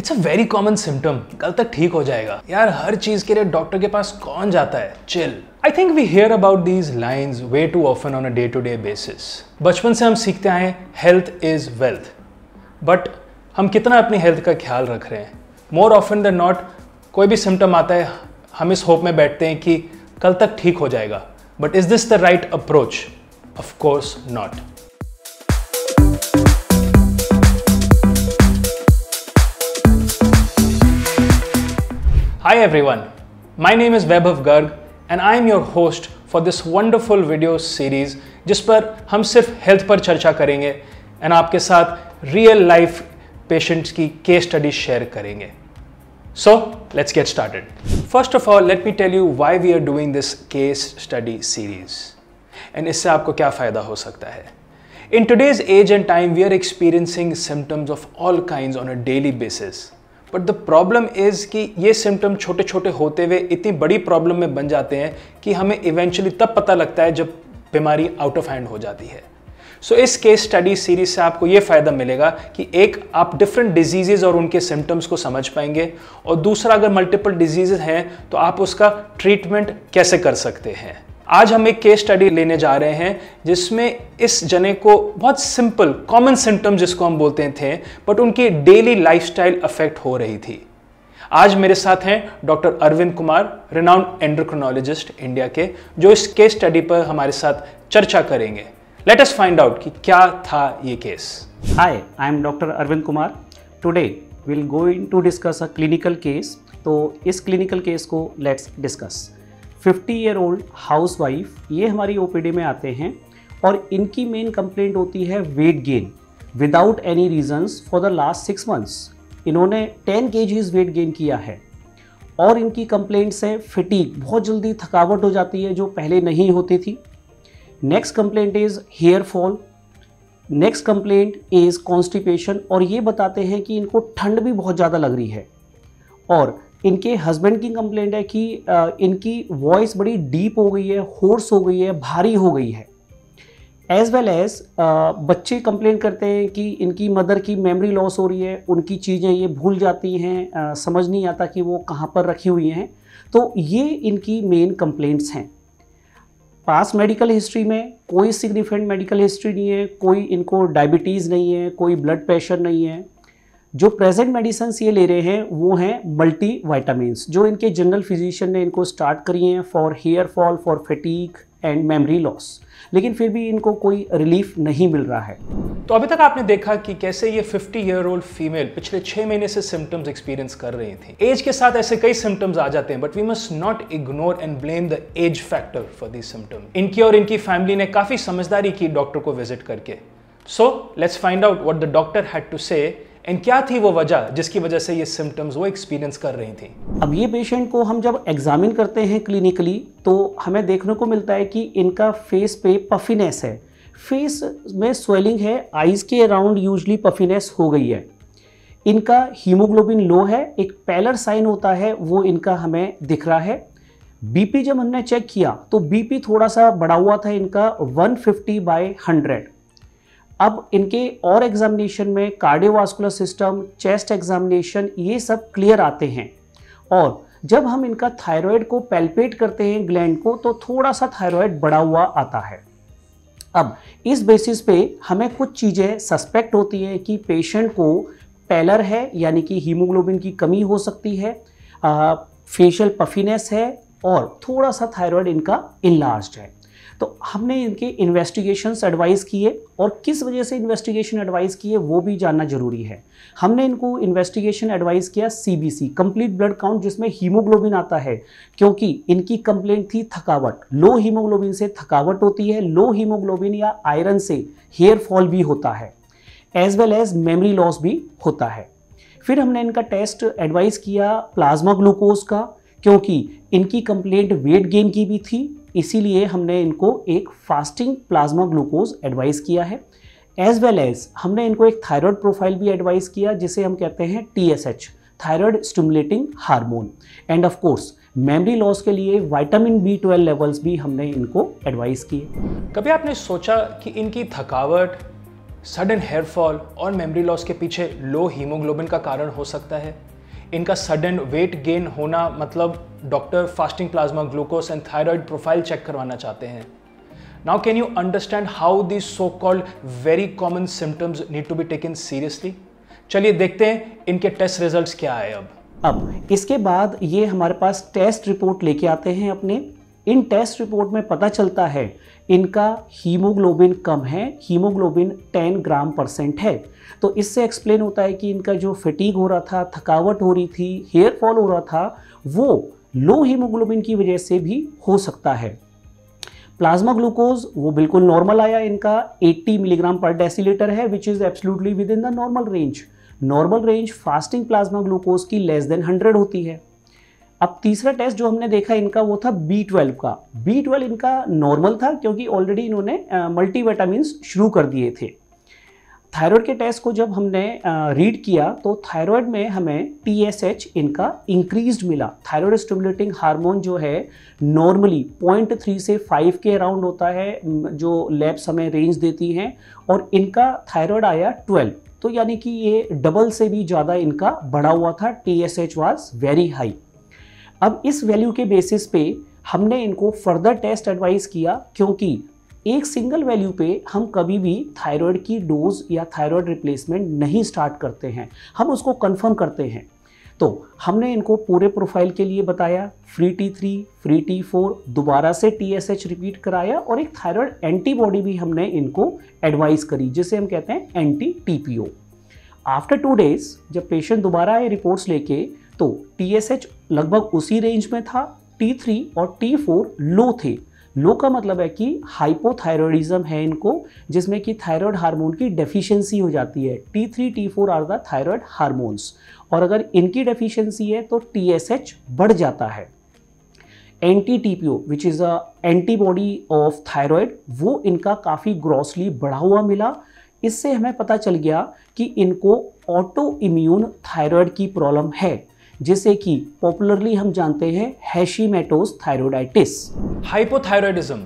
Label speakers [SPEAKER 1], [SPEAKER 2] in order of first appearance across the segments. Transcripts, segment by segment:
[SPEAKER 1] It's a very common symptom कल तक ठीक हो जाएगा यार हर चीज के लिए डॉक्टर के पास कौन जाता है chill I think we hear about these lines way too often on a day to day basis बचपन से हम सीखते आए हेल्थ इज वेल्थ बट हम कितना अपनी हेल्थ का ख्याल रख रहे हैं मोर ऑफन देन नॉट कोई भी सिम्टम आता है हम इस होप में बैठते हैं कि कल तक ठीक हो जाएगा but is this the right approach of course not Hi everyone, my name is Vaibhav Garg and I am your host for this wonderful video series जिस पर हम सिर्फ हेल्थ पर चर्चा करेंगे एंड आपके साथ रियल लाइफ पेशेंट्स की केस स्टडी शेयर करेंगे so let's get started first of all let me tell you why we are doing this case study series and इससे आपको क्या फ़ायदा हो सकता है in today's age and time we are experiencing symptoms of all kind on a daily basis but the problem is कि ये symptom छोटे छोटे होते हुए इतनी बड़ी प्रॉब्लम में बन जाते हैं कि हमें इवेंचुअली तब पता लगता है जब बीमारी आउट ऑफ हैंड हो जाती है सो so, इस केस स्टडी सीरीज से आपको ये फ़ायदा मिलेगा कि एक आप डिफरेंट डिजीजेज और उनके सिम्टम्स को समझ पाएंगे और दूसरा अगर मल्टीपल डिजीजेज हैं तो आप उसका ट्रीटमेंट कैसे कर सकते हैं आज हम एक केस स्टडी लेने जा रहे हैं जिसमें इस जने को बहुत सिंपल कॉमन सिम्टम जिसको हम बोलते थे बट उनकी डेली लाइफस्टाइल अफेक्ट हो रही थी आज मेरे साथ हैं doctor Arvind Kumar renowned endocrinologist India के जो इस केस स्टडी पर हमारे साथ चर्चा करेंगे लेट अस फाइंड आउट
[SPEAKER 2] कि क्या था ये case hi I am doctor Arvind Kumar today will in to discuss a clinical case तो इस क्लिनिकल केस को let's discuss 50 year old housewife ये हमारी ओ में आते हैं और इनकी मेन कंप्लेंट होती है weight gain without any reasons for the last six months इन्होंने 10 के वेट गेन किया है और इनकी कंप्लेंट्स है फिटीक बहुत जल्दी थकावट हो जाती है जो पहले नहीं होती थी next complaint is hair fall next complaint is constipation और ये बताते हैं कि इनको ठंड भी बहुत ज़्यादा लग रही है और इनके हस्बैंड की कंप्लेंट है कि इनकी वॉइस बड़ी डीप हो गई है होर्स हो गई है भारी हो गई है एज वेल एज बच्चे कंप्लेन करते हैं कि इनकी मदर की मेमोरी लॉस हो रही है उनकी चीज़ें ये भूल जाती हैं समझ नहीं आता कि वो कहाँ पर रखी हुई हैं तो ये इनकी मेन कंप्लेंट्स हैं पास मेडिकल हिस्ट्री में कोई सिग्निफिकेंट मेडिकल हिस्ट्री नहीं है कोई इनको डायबिटीज़ नहीं है कोई ब्लड प्रेशर नहीं है जो प्रेजेंट मेडिसिन ये ले रहे हैं वो हैं मल्टी वाइटामins जो इनके जनरल फिजिशियन ने इनको स्टार्ट करी हैं for hair fall for fatigue and memory loss लेकिन फिर भी इनको कोई रिलीफ नहीं मिल रहा है तो अभी तक आपने देखा कि कैसे ये 50 ईयर ओल्ड फीमेल पिछले छः महीने से
[SPEAKER 1] सिम्टम्स एक्सपीरियंस कर रही थी एज के साथ ऐसे कई सिम्टम्स आ जाते हैं but we must not ignore and blame the age factor for this symptom इनकी और इनकी फैमिली ने काफ़ी समझदारी की डॉक्टर को विजिट करके so let's find out what the doctor had to say and क्या थी वो वजह जिसकी वजह
[SPEAKER 2] से ये सिम्टम्स वो एक्सपीरियंस कर रही थी अब ये पेशेंट को हम जब एग्जामिन करते हैं क्लिनिकली तो हमें देखने को मिलता है कि इनका फेस पे पफिनेस है फेस में स्वेलिंग है आइज़ के अराउंड यूजली पफिनेस हो गई है इनका हीमोग्लोबिन लो है एक पैलर साइन होता है वो इनका हमें दिख रहा है बीपी जब हमने चेक किया तो बीपी थोड़ा सा बढ़ा हुआ था इनका 150 फिफ्टी बाई हंड्रेड अब इनके और एग्जामिनेशन में कार्डियोवास्कुलर सिस्टम चेस्ट एग्जामिनेशन ये सब क्लियर आते हैं और जब हम इनका थायराइड को पैल्पेट करते हैं ग्लैंड को तो थोड़ा सा थायराइड बढ़ा हुआ आता है अब इस बेसिस पे हमें कुछ चीज़ें सस्पेक्ट होती हैं कि पेशेंट को पैलर है यानी कि हीमोग्लोबिन की कमी हो सकती है फेशियल पफीनेस है और थोड़ा सा थायराइड इनका इनलार्ज है तो हमने इनके इन्वेस्टिगेशंस एडवाइस किए और किस वजह से इन्वेस्टिगेशन एडवाइस किए वो भी जानना जरूरी है हमने इनको इन्वेस्टिगेशन एडवाइस किया सीबीसी कंप्लीट ब्लड काउंट जिसमें हीमोग्लोबिन आता है क्योंकि इनकी कंप्लेंट थी थकावट लो हीमोग्लोबिन से थकावट होती है लो हीमोग्लोबिन या आयरन से हेयर फॉल भी होता है as well as memory loss भी होता है फिर हमने इनका टेस्ट एडवाइस किया प्लाज्मा ग्लूकोज का क्योंकि इनकी कंप्लेंट वेट गेन की भी थी इसीलिए हमने इनको एक फास्टिंग प्लाज्मा ग्लूकोज एडवाइस किया है एज वेल एज हमने इनको एक थायराइड प्रोफाइल भी एडवाइस किया जिसे हम कहते हैं T S H thyroid stimulating hormone and of course memory loss के लिए विटामिन बी ट्वेल्व लेवल्स भी हमने इनको एडवाइस किए
[SPEAKER 1] कभी आपने सोचा कि इनकी थकावट सडन हेयर फॉल और मेमोरी लॉस के पीछे लो हीमोग्लोबिन का कारण हो सकता है इनका सडन वेट गेन होना मतलब doctor fasting plasma glucose and thyroid profile check करवाना चाहते हैं now can you understand how this so called very common symptoms need to be taken seriously चलिए देखते हैं इनके टेस्ट रिजल्ट
[SPEAKER 2] क्या है अब अब इसके बाद ये हमारे पास टेस्ट रिपोर्ट लेके आते हैं अपने इन टेस्ट रिपोर्ट में पता चलता है इनका हीमोग्लोबिन कम है हीमोग्लोबिन 10 ग्राम परसेंट है तो इससे एक्सप्लेन होता है कि इनका जो फटीग हो रहा था थकावट हो रही थी हेयर फॉल हो रहा था वो लो हीमोग्लोबिन की वजह से भी हो सकता है प्लाज्मा ग्लूकोज वो बिल्कुल नॉर्मल आया इनका 80 मिलीग्राम पर डेसीलीटर है which is absolutely within the normal range normal range fasting plasma glucose की लेस देन 100 होती है अब तीसरा टेस्ट जो हमने देखा इनका वो था बी ट्वेल्व का बी ट्वेल्व इनका नॉर्मल था क्योंकि ऑलरेडी इन्होंने मल्टी शुरू कर दिए थे थायराइड के टेस्ट को जब हमने रीड किया तो थायराइड में हमें टीएसएच इनका इंक्रीज मिला थायराइड स्टिमुलेटिंग हार्मोन जो है नॉर्मली 0.3 से 5 के अराउंड होता है जो लैब्स हमें रेंज देती हैं और इनका थायराइड आया 12 तो यानी कि ये डबल से भी ज़्यादा इनका बढ़ा हुआ था T S H was very high अब इस वैल्यू के बेसिस पे हमने इनको फर्दर टेस्ट एडवाइस किया क्योंकि एक सिंगल वैल्यू पे हम कभी भी थायराइड की डोज या थायराइड रिप्लेसमेंट नहीं स्टार्ट करते हैं हम उसको कंफर्म करते हैं तो हमने इनको पूरे प्रोफाइल के लिए बताया free T three free T four दोबारा से टी एस एच रिपीट कराया और एक थायराइड एंटीबॉडी भी हमने इनको एडवाइस करी जिसे हम कहते हैं anti T P O after two days जब पेशेंट दोबारा आए रिपोर्ट्स लेके तो टी लगभग उसी रेंज में था थ्री और फोर लो थे लो का मतलब है कि हाइपोथायरॉयडिज्म है इनको जिसमें कि थायराइड हार्मोन की डेफिशिएंसी हो जाती है T3, T4 are the thyroid hormones और अगर इनकी डेफिशिएंसी है तो TSH बढ़ जाता है anti T P O which is a antibody of thyroid वो इनका काफ़ी ग्रॉसली बढ़ा हुआ मिला इससे हमें पता चल गया कि इनको ऑटो इम्यून थायराइड की प्रॉब्लम है जिसे कि पॉपुलरली हम जानते हैं हैशीमेटोस थायरोडाइटिस हाइपोथायरॉयडिज्म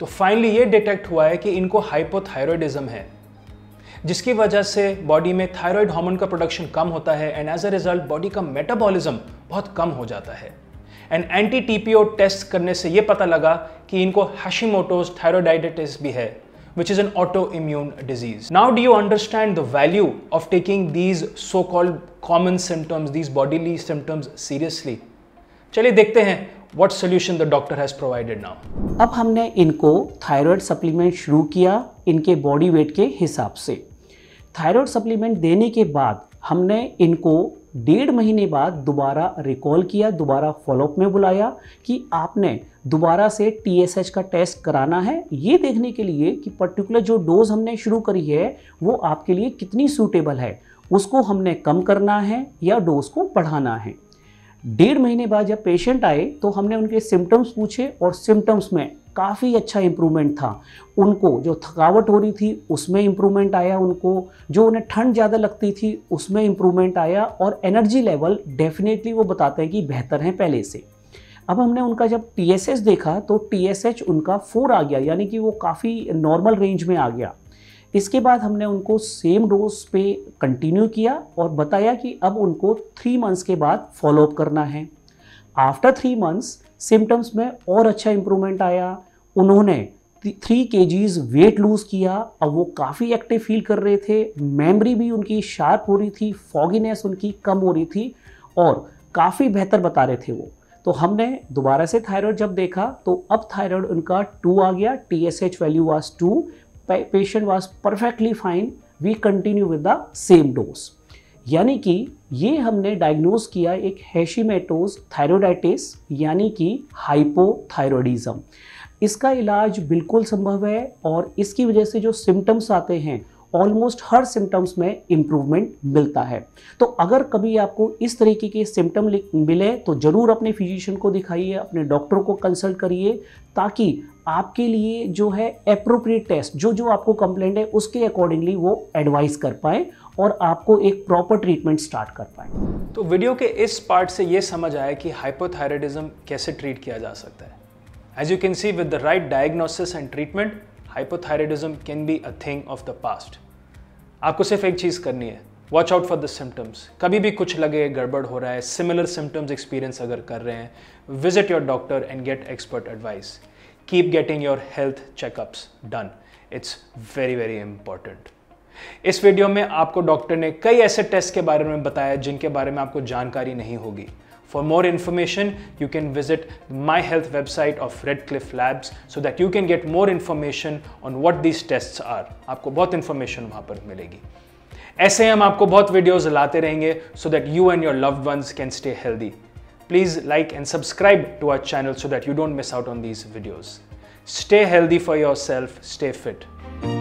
[SPEAKER 2] तो फाइनली ये डिटेक्ट हुआ है कि इनको हाइपोथायरॉयडिज्म
[SPEAKER 1] है जिसकी वजह से बॉडी में थायराइड हार्मोन का प्रोडक्शन कम होता है and as a result body का मेटाबॉलिज्म बहुत कम हो जाता है एंड एंटी टीपीओ टेस्ट करने से ये पता लगा कि इनको हाशिमोटोज थायरोडाइटिस भी है which is an autoimmune disease. Now do you understand the value of taking these so-called common symptoms, these bodily symptoms seriously? चलिए देखते हैं what solution the doctor has
[SPEAKER 2] provided now. अब हमने इनको thyroid supplement शुरू किया इनके body weight के हिसाब से थायराइड सप्लीमेंट देने के बाद हमने इनको डेढ़ महीने बाद दोबारा रिकॉल किया दोबारा फॉलोअप में बुलाया कि आपने दोबारा से एच का टेस्ट कराना है ये देखने के लिए कि पर्टिकुलर जो डोज हमने शुरू करी है वो आपके लिए कितनी सूटेबल है उसको हमने कम करना है या डोज को बढ़ाना है डेढ़ महीने बाद जब पेशेंट आए तो हमने उनके सिम्टम्स पूछे और सिम्टम्स में काफ़ी अच्छा इम्प्रूवमेंट था उनको जो थकावट हो रही थी उसमें इम्प्रूवमेंट आया उनको जो उन्हें ठंड ज़्यादा लगती थी उसमें इम्प्रूवमेंट आया और एनर्जी लेवल डेफिनेटली वो बताते हैं कि बेहतर हैं पहले से अब हमने उनका जब टी देखा तो टी उनका फोर आ गया यानी कि वो काफ़ी नॉर्मल रेंज में आ गया इसके बाद हमने उनको सेम डोज पे कंटिन्यू किया और बताया कि अब उनको थ्री मंथ्स के बाद फॉलोअप करना है आफ्टर थ्री मंथ्स सिम्टम्स में और अच्छा इम्प्रूवमेंट आया उन्होंने थ्री के जीज वेट लूज़ किया और वो काफ़ी एक्टिव फील कर रहे थे मेमोरी भी उनकी शार्प हो रही थी फॉगीनेस उनकी कम हो रही थी और काफ़ी बेहतर बता रहे थे वो तो हमने दोबारा से थायराइड जब देखा तो अब थायराइड उनका टू आ गया T S H value was two patient was perfectly fine we continue with the same dose यानी कि ये हमने डायग्नोज किया एक हैशीमेटोज थायरोडाइटिस यानी कि हाइपोथायरोडिज्म इसका इलाज बिल्कुल संभव है और इसकी वजह से जो सिम्टम्स आते हैं ऑलमोस्ट हर सिम्टम्स में इम्प्रूवमेंट मिलता है तो अगर कभी आपको इस तरीके के सिम्टम मिले तो ज़रूर अपने फिजिशियन को दिखाइए अपने डॉक्टर को कंसल्ट करिए ताकि आपके लिए जो है अप्रोप्रिएट टेस्ट जो जो आपको कंप्लेंट है उसके अकॉर्डिंगली वो एडवाइस कर पाए और आपको एक प्रॉपर ट्रीटमेंट स्टार्ट कर पाए
[SPEAKER 1] तो वीडियो के इस पार्ट से ये समझ आया कि हाइपोथायरेडिज्म कैसे ट्रीट किया जा सकता है As you can see with the right diagnosis and treatment, hypothyroidism can be a thing of the past. आपको सिर्फ एक चीज़ करनी है watch out for the symptoms कभी भी कुछ लगे गड़बड़ हो रहा है सिमिलर सिम्टम्स एक्सपीरियंस अगर कर रहे हैं visit your doctor and get expert advice keep getting your health checkups done it's very very important इस वीडियो में आपको डॉक्टर ने कई ऐसे टेस्ट के बारे में बताया जिनके बारे में आपको जानकारी नहीं होगी For more information, you can visit my health website of Redcliffe Labs so that you can get more information on what these tests are. आपको बहुत information वहाँ पर मिलेगी ऐसे हम आपको बहुत videos लाते रहेंगे so that you and your loved ones can stay healthy. Please like and subscribe to our channel so that you don't miss out on these videos. Stay healthy for yourself, stay fit.